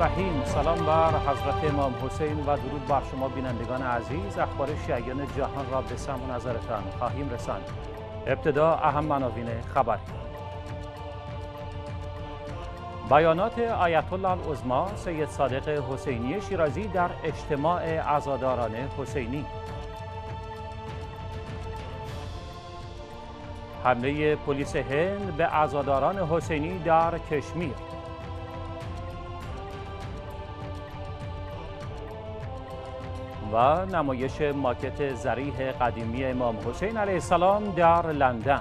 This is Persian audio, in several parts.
الرحیم سلام بر حضرت امام حسین و درود بر شما بینندگان عزیز اخبار شیعیان جهان را به سم نظرتان خواهیم رساند ابتدا اهم منابین خبر بیانات آیت الله العظما سید صادق حسینی شیرازی در اجتماع عزاداران حسینی حمله پلیس هند به عزاداران حسینی در کشمیر و نمایش ماکت زریح قدیمی امام حسین علیه السلام در لندن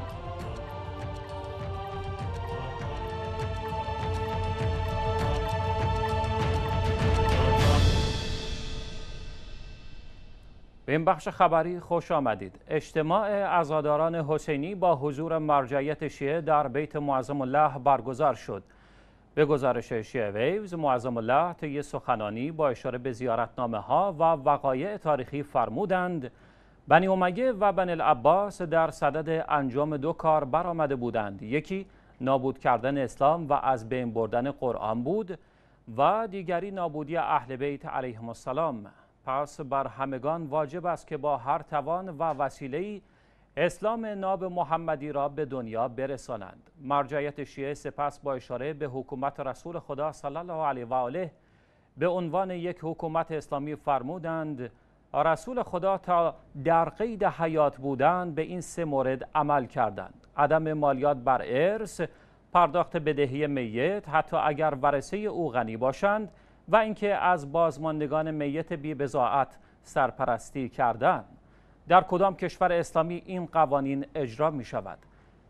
به این بخش خبری خوش آمدید اجتماع ازاداران حسینی با حضور مرجعیت شیعه در بیت معظم الله برگزار شد به گزارش شیعه ویوز معظم الله طی سخنانی با اشاره به زیارتنامه ها و وقایع تاریخی فرمودند بنی امیه و بنی العباس در صدد انجام دو کار برآمده بودند یکی نابود کردن اسلام و از بین بردن قرآن بود و دیگری نابودی اهل بیت علیهم السلام پس بر همگان واجب است که با هر توان و وسیله‌ای اسلام ناب محمدی را به دنیا برسانند مرجعیت شیعه سپس با اشاره به حکومت رسول خدا صلی الله علیه و آله به عنوان یک حکومت اسلامی فرمودند رسول خدا تا در قید حیات بودند به این سه مورد عمل کردند عدم مالیات بر ارث پرداخت بدهی میت حتی اگر ورثه او غنی باشند و اینکه از بازماندگان میت بی بزاعت سرپرستی کردند در کدام کشور اسلامی این قوانین اجرا می شود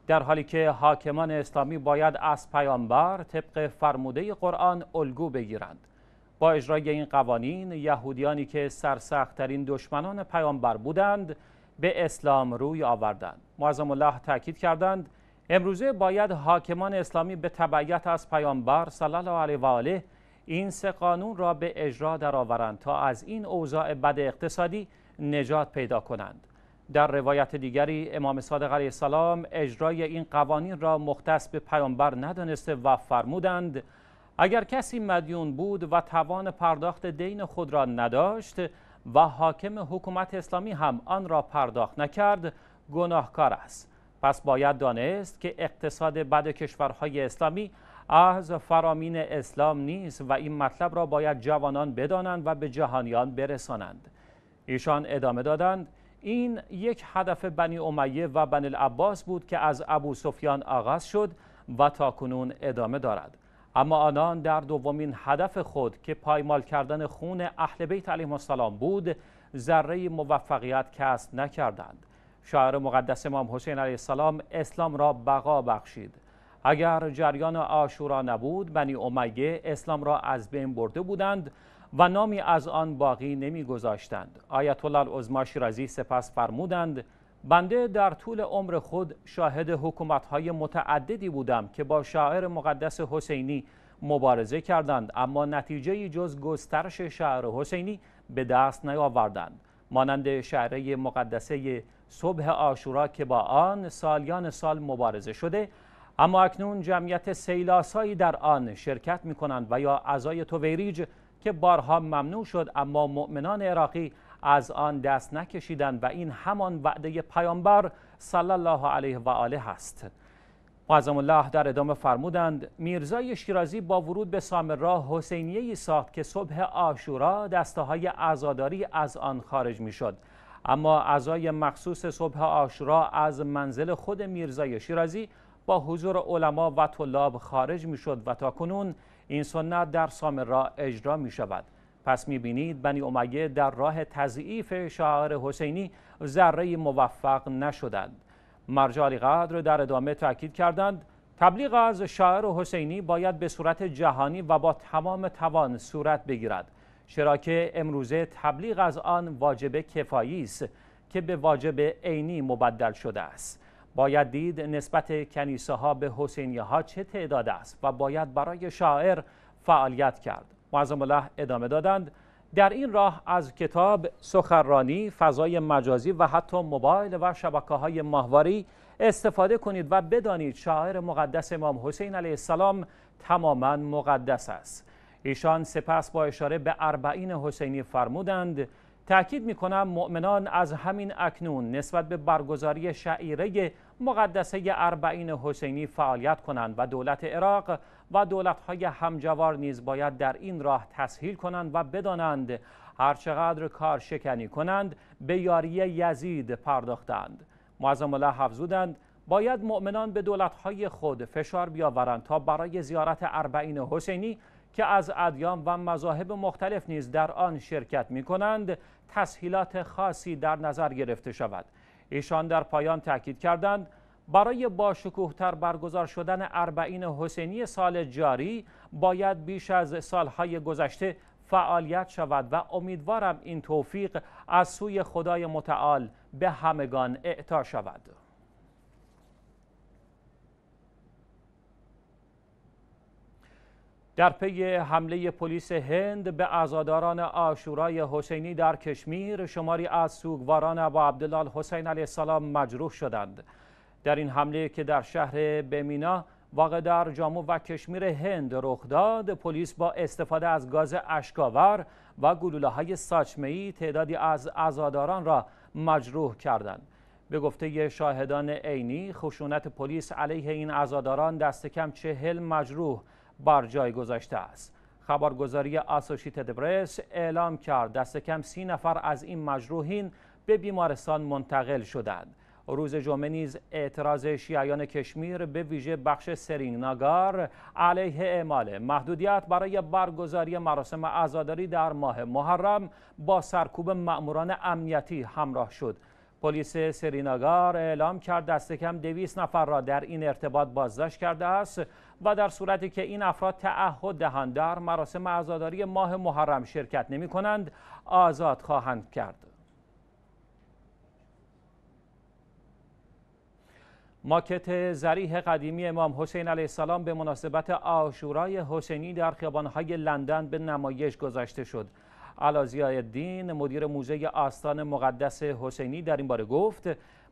در حالی که حاکمان اسلامی باید از پیامبر طبق فرموده قرآن الگو بگیرند با اجرای این قوانین یهودیانی که سرسختترین دشمنان پیامبر بودند به اسلام روی آوردند معظم الله تاکید کردند امروزه باید حاکمان اسلامی به تبعیت از پیامبر صلی الله علیه و آله این سه قانون را به اجرا درآورند تا از این اوضاع بد اقتصادی نجات پیدا کنند در روایت دیگری امام صادق علیه السلام اجرای این قوانین را مختص به پیامبر ندانسته و فرمودند اگر کسی مدیون بود و توان پرداخت دین خود را نداشت و حاکم حکومت اسلامی هم آن را پرداخت نکرد گناهکار است پس باید دانست که اقتصاد بد کشورهای اسلامی از فرامین اسلام نیست و این مطلب را باید جوانان بدانند و به جهانیان برسانند ایشان ادامه دادند این یک هدف بنی امیه و بنی العباس بود که از ابو سفیان آغاز شد و تا کنون ادامه دارد اما آنان در دومین هدف خود که پایمال کردن خون اهل بیت علیهم السلام بود ذره موفقیت کسب نکردند شاعر مقدس امام حسین علیه السلام اسلام را بقا بخشید اگر جریان آشورا نبود بنی امیه اسلام را از بین برده بودند و نامی از آن باقی نمیگذاشتند آیت الله العظما شیرازی سپس فرمودند بنده در طول عمر خود شاهد های متعددی بودم که با شاعر مقدس حسینی مبارزه کردند اما نتیجه جز گسترش شعر حسینی به دست نیاوردند مانند شعر مقدسه صبح آشورا که با آن سالیان سال مبارزه شده اما اکنون جمعیت سیلاسایی در آن شرکت می کنند و یا اعضای توویریج که بارها ممنوع شد اما مؤمنان عراقی از آن دست نکشیدند و این همان وعده پیامبر صلی الله علیه و آله است معظم الله در ادامه فرمودند میرزای شیرازی با ورود به سامرا حسینیه ساخت که صبح آشورا دسته های ازاداری از آن خارج میشد اما اعضای مخصوص صبح آشورا از منزل خود میرزای شیرازی با حضور علما و طلاب خارج میشد و تا کنون این سنت در سامرا اجرا می شود پس می بینید بنی امیه در راه تضعیف شاعر حسینی ذره موفق نشدند مرجالی قدر در ادامه تاکید کردند تبلیغ از شاعر حسینی باید به صورت جهانی و با تمام توان صورت بگیرد چرا که امروزه تبلیغ از آن واجب کفایی است که به واجب عینی مبدل شده است باید دید نسبت کنیسه ها به حسینیه ها چه تعداد است و باید برای شاعر فعالیت کرد معظم الله ادامه دادند در این راه از کتاب سخرانی، فضای مجازی و حتی موبایل و شبکه های ماهواری استفاده کنید و بدانید شاعر مقدس امام حسین علیه السلام تماما مقدس است ایشان سپس با اشاره به اربعین حسینی فرمودند تأکید می کنم مؤمنان از همین اکنون نسبت به برگزاری شعیره مقدسه اربعین حسینی فعالیت کنند و دولت عراق و دولت‌های همجوار نیز باید در این راه تسهیل کنند و بدانند هرچقدر کار شکنی کنند به یاری یزید پرداختند معظم الله حفظودند باید مؤمنان به های خود فشار بیاورند تا برای زیارت اربعین حسینی که از ادیان و مذاهب مختلف نیز در آن شرکت می کنند تسهیلات خاصی در نظر گرفته شود ایشان در پایان تاکید کردند برای باشکوهتر برگزار شدن اربعین حسینی سال جاری باید بیش از سالهای گذشته فعالیت شود و امیدوارم این توفیق از سوی خدای متعال به همگان اعطا شود. در پی حمله پلیس هند به ازاداران آشورای حسینی در کشمیر شماری از سوگواران ابا عبدالله حسین علیه السلام مجروح شدند در این حمله که در شهر بمینا واقع در جامو و کشمیر هند رخ داد پلیس با استفاده از گاز اشکاور و گلوله های ساچمه تعدادی از ازاداران را مجروح کردند به گفته شاهدان عینی خشونت پلیس علیه این ازاداران دست کم چهل مجروح بر جای گذاشته است خبرگزاری اسوشیتد پرس اعلام کرد دست کم سی نفر از این مجروحین به بیمارستان منتقل شدند روز جمعه نیز اعتراض شیعیان کشمیر به ویژه بخش سرینگناگار علیه اعمال محدودیت برای برگزاری مراسم عزاداری در ماه محرم با سرکوب ماموران امنیتی همراه شد پلیس سرینگار اعلام کرد دست کم دویست نفر را در این ارتباط بازداشت کرده است و در صورتی که این افراد تعهد دهند در مراسم عزاداری ماه محرم شرکت نمی کنند آزاد خواهند کرد ماکت زریح قدیمی امام حسین علیه السلام به مناسبت آشورای حسینی در خیابانهای لندن به نمایش گذاشته شد علازی دین مدیر موزه آستان مقدس حسینی در این باره گفت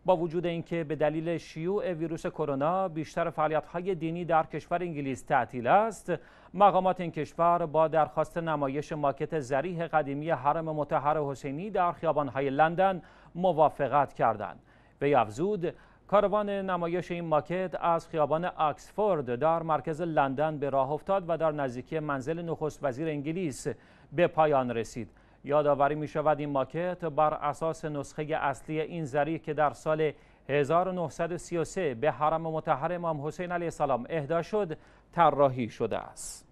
با وجود اینکه به دلیل شیوع ویروس کرونا بیشتر های دینی در کشور انگلیس تعطیل است مقامات این کشور با درخواست نمایش ماکت زریح قدیمی حرم متحر حسینی در خیابان های لندن موافقت کردند به افزود کاروان نمایش این ماکت از خیابان آکسفورد در مرکز لندن به راه افتاد و در نزدیکی منزل نخست وزیر انگلیس به پایان رسید یادآوری می شود این ماکت بر اساس نسخه اصلی این زری که در سال 1933 به حرم متحر امام حسین علیه السلام اهدا شد طراحی شده است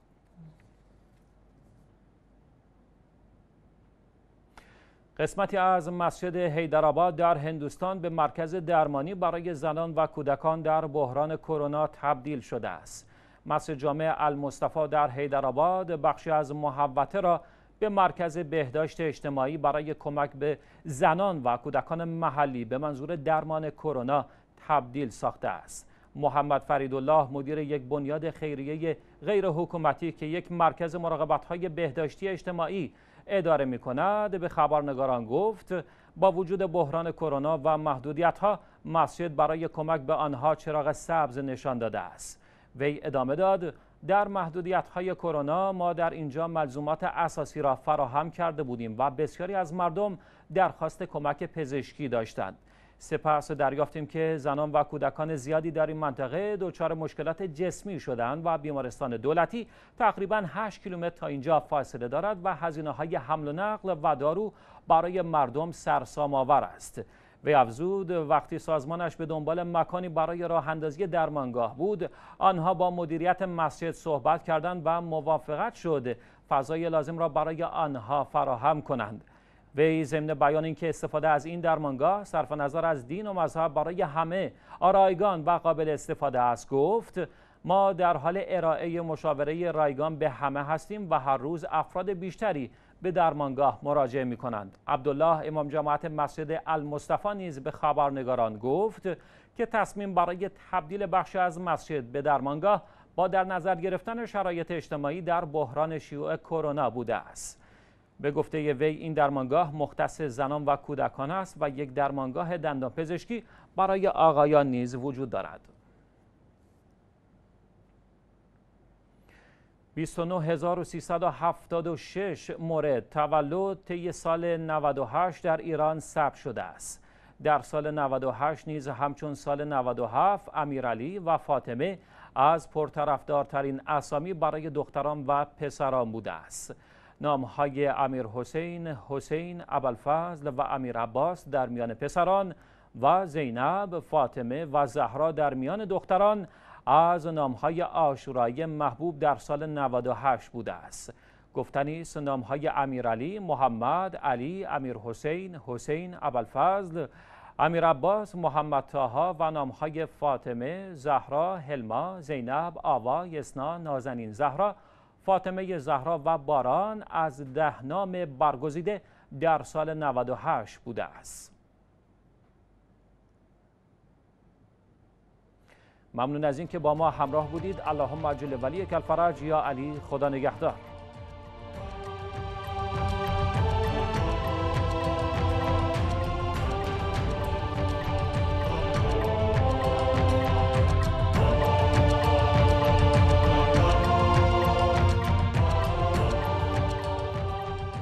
قسمتی از مسجد هیدرآباد در هندوستان به مرکز درمانی برای زنان و کودکان در بحران کرونا تبدیل شده است. مسجد جامع المصطفی در حیدرآباد بخشی از محوطه را به مرکز بهداشت اجتماعی برای کمک به زنان و کودکان محلی به منظور درمان کرونا تبدیل ساخته است محمد فریدالله مدیر یک بنیاد خیریه غیر حکومتی که یک مرکز مراقبت های بهداشتی اجتماعی اداره می کند به خبرنگاران گفت با وجود بحران کرونا و محدودیت ها مسجد برای کمک به آنها چراغ سبز نشان داده است وی ادامه داد در محدودیت های کرونا ما در اینجا ملزومات اساسی را فراهم کرده بودیم و بسیاری از مردم درخواست کمک پزشکی داشتند سپس دریافتیم که زنان و کودکان زیادی در این منطقه دچار مشکلات جسمی شدند و بیمارستان دولتی تقریبا 8 کیلومتر تا اینجا فاصله دارد و هزینه های حمل و نقل و دارو برای مردم سرسام آور است وی افزود وقتی سازمانش به دنبال مکانی برای راه اندازی درمانگاه بود آنها با مدیریت مسجد صحبت کردند و موافقت شد فضای لازم را برای آنها فراهم کنند وی ضمن بیان اینکه استفاده از این درمانگاه صرف نظر از دین و مذهب برای همه آرایگان و قابل استفاده است گفت ما در حال ارائه مشاوره رایگان به همه هستیم و هر روز افراد بیشتری به درمانگاه مراجعه می کنند. عبدالله امام جماعت مسجد المصطفی نیز به خبرنگاران گفت که تصمیم برای تبدیل بخش از مسجد به درمانگاه با در نظر گرفتن شرایط اجتماعی در بحران شیوع کرونا بوده است. به گفته وی این درمانگاه مختص زنان و کودکان است و یک درمانگاه دندانپزشکی برای آقایان نیز وجود دارد. 29376 مورد تولد طی سال 98 در ایران ثبت شده است. در سال 98 نیز همچون سال 97 امیرعلی و فاطمه از پرطرفدارترین اسامی برای دختران و پسران بوده است. نام های امیر حسین، حسین، ابوالفضل و امیر عباس در میان پسران و زینب، فاطمه و زهرا در میان دختران از نامهای آشورای محبوب در سال 98 بوده است گفتنی است نامهای امیرعلی، محمد، علی، امیر حسین، حسین، ابوالفضل، امیر عباس، محمد تاها و نامهای فاطمه، زهرا، هلما، زینب، آوا، یسنا، نازنین زهرا، فاطمه زهرا و باران از ده نام برگزیده در سال 98 بوده است. ممنون از اینکه با ما همراه بودید اللهم اجل ولی الفرج یا علی خدا نگهدار